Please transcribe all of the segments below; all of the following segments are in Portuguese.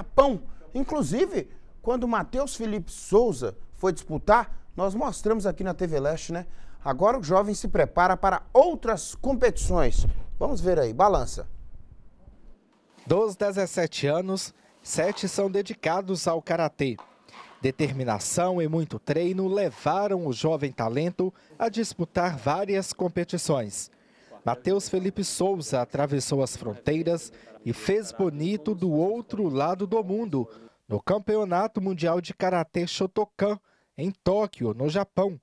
Japão. Inclusive, quando Matheus Felipe Souza foi disputar, nós mostramos aqui na TV Leste, né? Agora o jovem se prepara para outras competições. Vamos ver aí, balança. Dos 17 anos, sete são dedicados ao karatê. Determinação e muito treino levaram o jovem talento a disputar várias competições. Matheus Felipe Souza atravessou as fronteiras e fez bonito do outro lado do mundo, no Campeonato Mundial de Karatê Shotokan, em Tóquio, no Japão.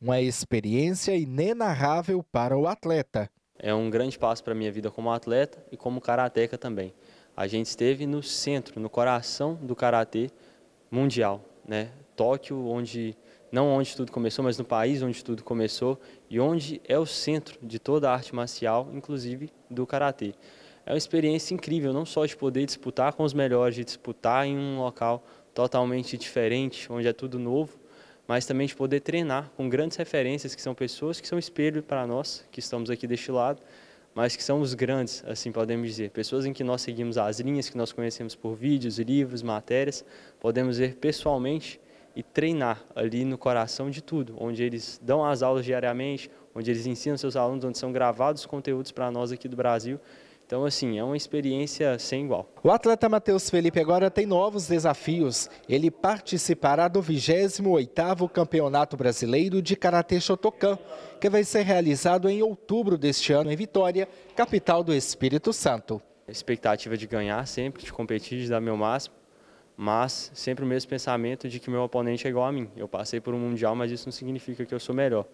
Uma experiência inenarrável para o atleta. É um grande passo para a minha vida como atleta e como karateca também. A gente esteve no centro, no coração do karatê mundial, né? Tóquio, onde não onde tudo começou, mas no país onde tudo começou e onde é o centro de toda a arte marcial, inclusive do karatê. É uma experiência incrível, não só de poder disputar com os melhores, de disputar em um local totalmente diferente, onde é tudo novo, mas também de poder treinar com grandes referências, que são pessoas que são espelho para nós, que estamos aqui deste lado, mas que são os grandes, assim podemos dizer. Pessoas em que nós seguimos as linhas, que nós conhecemos por vídeos, livros, matérias, podemos ver pessoalmente e treinar ali no coração de tudo, onde eles dão as aulas diariamente, onde eles ensinam seus alunos, onde são gravados conteúdos para nós aqui do Brasil. Então, assim, é uma experiência sem igual. O atleta Matheus Felipe agora tem novos desafios. Ele participará do 28º Campeonato Brasileiro de Karatê Shotokan, que vai ser realizado em outubro deste ano em Vitória, capital do Espírito Santo. A expectativa de ganhar sempre, de competir, de dar meu máximo mas sempre o mesmo pensamento de que meu oponente é igual a mim. Eu passei por um mundial, mas isso não significa que eu sou melhor.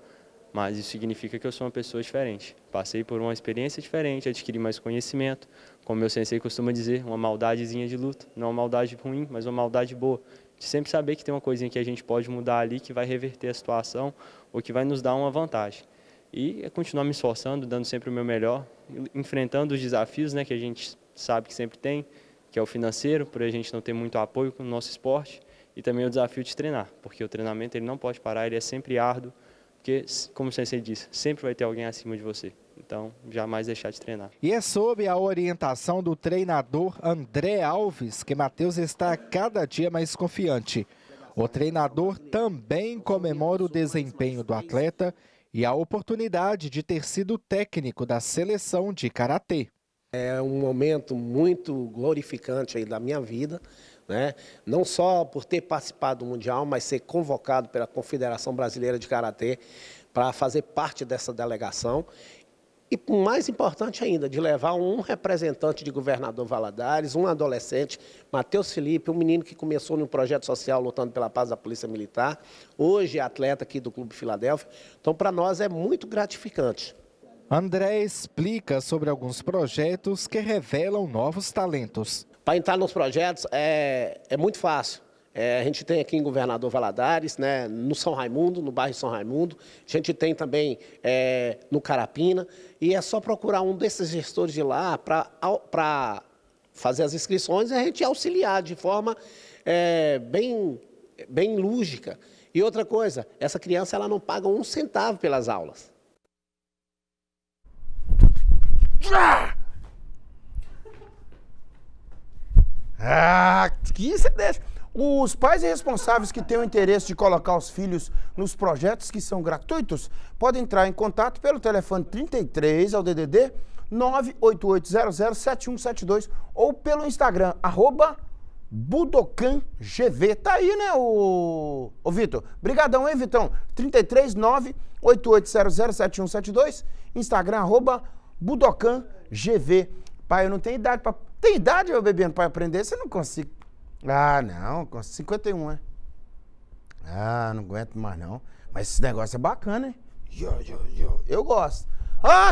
Mas isso significa que eu sou uma pessoa diferente. Passei por uma experiência diferente, adquiri mais conhecimento. Como meu sensei costuma dizer, uma maldadezinha de luto. Não uma maldade ruim, mas uma maldade boa. De sempre saber que tem uma coisinha que a gente pode mudar ali, que vai reverter a situação ou que vai nos dar uma vantagem. E é continuar me esforçando, dando sempre o meu melhor, enfrentando os desafios né, que a gente sabe que sempre tem, que é o financeiro, por a gente não ter muito apoio com o nosso esporte, e também o desafio de treinar, porque o treinamento ele não pode parar, ele é sempre árduo, porque, como o sensei disse, sempre vai ter alguém acima de você. Então, jamais deixar de treinar. E é sob a orientação do treinador André Alves que Matheus está cada dia mais confiante. O treinador também comemora o desempenho do atleta e a oportunidade de ter sido técnico da seleção de karatê. É um momento muito glorificante aí da minha vida, né? não só por ter participado do Mundial, mas ser convocado pela Confederação Brasileira de Karatê para fazer parte dessa delegação. E mais importante ainda, de levar um representante de governador Valadares, um adolescente, Matheus Felipe, um menino que começou no projeto social lutando pela paz da Polícia Militar, hoje é atleta aqui do Clube Filadélfia. Então, para nós é muito gratificante. André explica sobre alguns projetos que revelam novos talentos. Para entrar nos projetos é, é muito fácil. É, a gente tem aqui em Governador Valadares, né, no São Raimundo, no bairro São Raimundo. A gente tem também é, no Carapina. E é só procurar um desses gestores de lá para fazer as inscrições e a gente auxiliar de forma é, bem, bem lúgica. E outra coisa, essa criança ela não paga um centavo pelas aulas. Ah, que isso é desse? Os pais responsáveis que têm o interesse de colocar os filhos nos projetos que são gratuitos podem entrar em contato pelo telefone 33 ao DDD 988007172 ou pelo Instagram, arroba BudocanGV. Tá aí, né, o, o Vitor? Brigadão, hein, Vitão? 33 988007172 Instagram, arroba Budokan GV. Pai, eu não tenho idade para. Tem idade, eu bebendo, pra aprender? Você não consigo. Ah, não, 51, né? Ah, não aguento mais não. Mas esse negócio é bacana, hein? Eu gosto. Ah!